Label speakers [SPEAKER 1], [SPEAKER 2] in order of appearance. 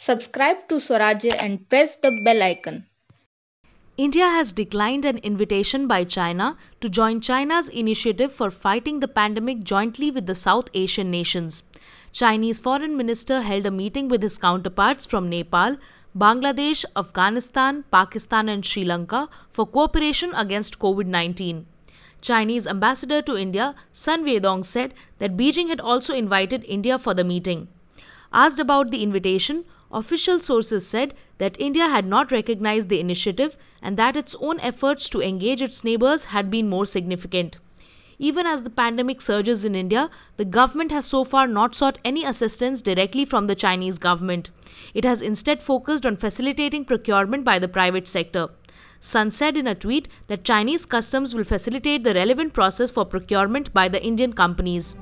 [SPEAKER 1] Subscribe to Swarajya
[SPEAKER 2] and press the bell icon.
[SPEAKER 1] India has declined an invitation by China to join China's initiative for fighting the pandemic jointly with the South Asian nations. Chinese foreign minister held a meeting with his counterparts from Nepal, Bangladesh, Afghanistan, Pakistan and Sri Lanka for cooperation against COVID-19. Chinese ambassador to India, Sun Weidong said that Beijing had also invited India for the meeting. Asked about the invitation, Official sources said that India had not recognized the initiative and that its own efforts to engage its neighbors had been more significant. Even as the pandemic surges in India, the government has so far not sought any assistance directly from the Chinese government. It has instead focused on facilitating procurement by the private sector. Sun said in a tweet that Chinese customs will facilitate the relevant process for procurement by the Indian companies.